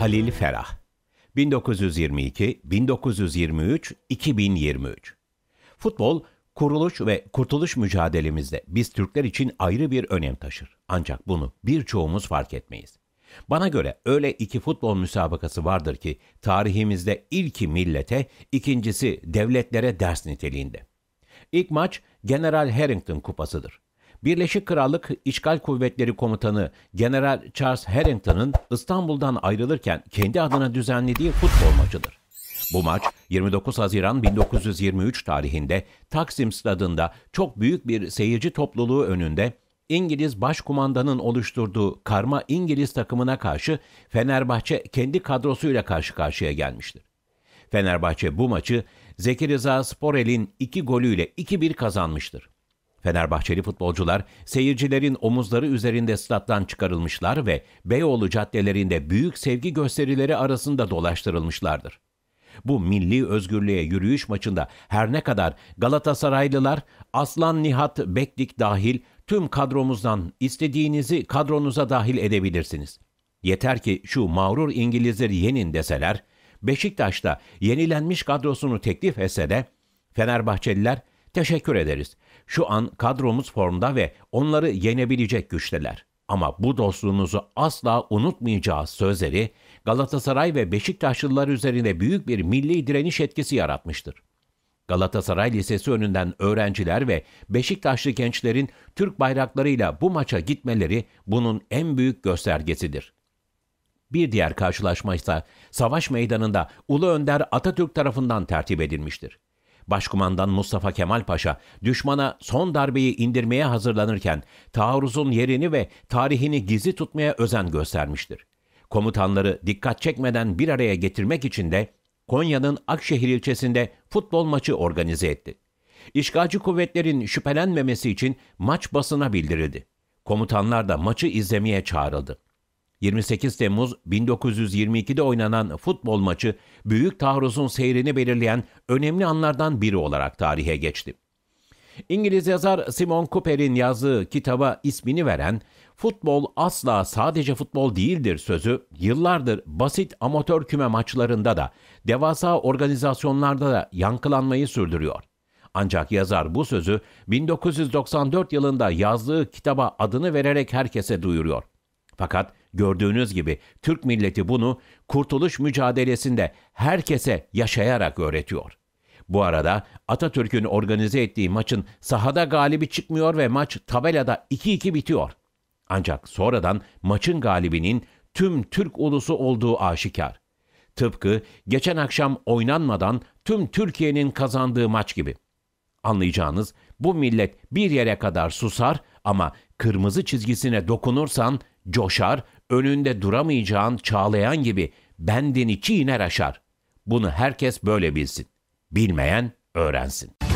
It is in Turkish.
Halil Ferah 1922-1923-2023 Futbol, kuruluş ve kurtuluş mücadelemizde biz Türkler için ayrı bir önem taşır. Ancak bunu birçoğumuz fark etmeyiz. Bana göre öyle iki futbol müsabakası vardır ki tarihimizde ilki millete, ikincisi devletlere ders niteliğinde. İlk maç General Harrington Kupası'dır. Birleşik Krallık İşgal Kuvvetleri Komutanı General Charles Harrington'ın İstanbul'dan ayrılırken kendi adına düzenlediği futbol maçıdır. Bu maç 29 Haziran 1923 tarihinde Taksim Stadı'nda çok büyük bir seyirci topluluğu önünde İngiliz başkumandanın oluşturduğu karma İngiliz takımına karşı Fenerbahçe kendi kadrosuyla karşı karşıya gelmiştir. Fenerbahçe bu maçı Zeki Rıza Sporel'in iki golüyle 2-1 kazanmıştır. Fenerbahçeli futbolcular seyircilerin omuzları üzerinde stat'tan çıkarılmışlar ve Beyoğlu caddelerinde büyük sevgi gösterileri arasında dolaştırılmışlardır. Bu milli özgürlüğe yürüyüş maçında her ne kadar Galatasaraylılar Aslan Nihat Bekdik dahil tüm kadromuzdan istediğinizi kadronuza dahil edebilirsiniz. Yeter ki şu mağrur İngilizleri yenin deseler, Beşiktaş'ta yenilenmiş kadrosunu teklif etse de Fenerbahçeliler Teşekkür ederiz. Şu an kadromuz formda ve onları yenebilecek güçteler. Ama bu dostluğunuzu asla unutmayacağı sözleri Galatasaray ve Beşiktaşlılar üzerinde büyük bir milli direniş etkisi yaratmıştır. Galatasaray Lisesi önünden öğrenciler ve Beşiktaşlı gençlerin Türk bayraklarıyla bu maça gitmeleri bunun en büyük göstergesidir. Bir diğer karşılaşma ise savaş meydanında Ulu Önder Atatürk tarafından tertip edilmiştir. Başkumandan Mustafa Kemal Paşa düşmana son darbeyi indirmeye hazırlanırken taarruzun yerini ve tarihini gizli tutmaya özen göstermiştir. Komutanları dikkat çekmeden bir araya getirmek için de Konya'nın Akşehir ilçesinde futbol maçı organize etti. İşgalci kuvvetlerin şüphelenmemesi için maç basına bildirildi. Komutanlar da maçı izlemeye çağrıldı. 28 Temmuz 1922'de oynanan futbol maçı büyük taarruzun seyrini belirleyen önemli anlardan biri olarak tarihe geçti. İngiliz yazar Simon Cooper'in yazdığı kitaba ismini veren "Futbol asla sadece futbol değildir" sözü yıllardır basit amatör küme maçlarında da devasa organizasyonlarda da yankılanmayı sürdürüyor. Ancak yazar bu sözü 1994 yılında yazdığı kitaba adını vererek herkese duyuruyor. Fakat Gördüğünüz gibi Türk milleti bunu kurtuluş mücadelesinde herkese yaşayarak öğretiyor. Bu arada Atatürk'ün organize ettiği maçın sahada galibi çıkmıyor ve maç tabelada 2-2 bitiyor. Ancak sonradan maçın galibinin tüm Türk ulusu olduğu aşikar. Tıpkı geçen akşam oynanmadan tüm Türkiye'nin kazandığı maç gibi. Anlayacağınız bu millet bir yere kadar susar ama kırmızı çizgisine dokunursan coşar, önünde duramayacağın çağlayan gibi benden iki iner aşar. Bunu herkes böyle bilsin. Bilmeyen öğrensin.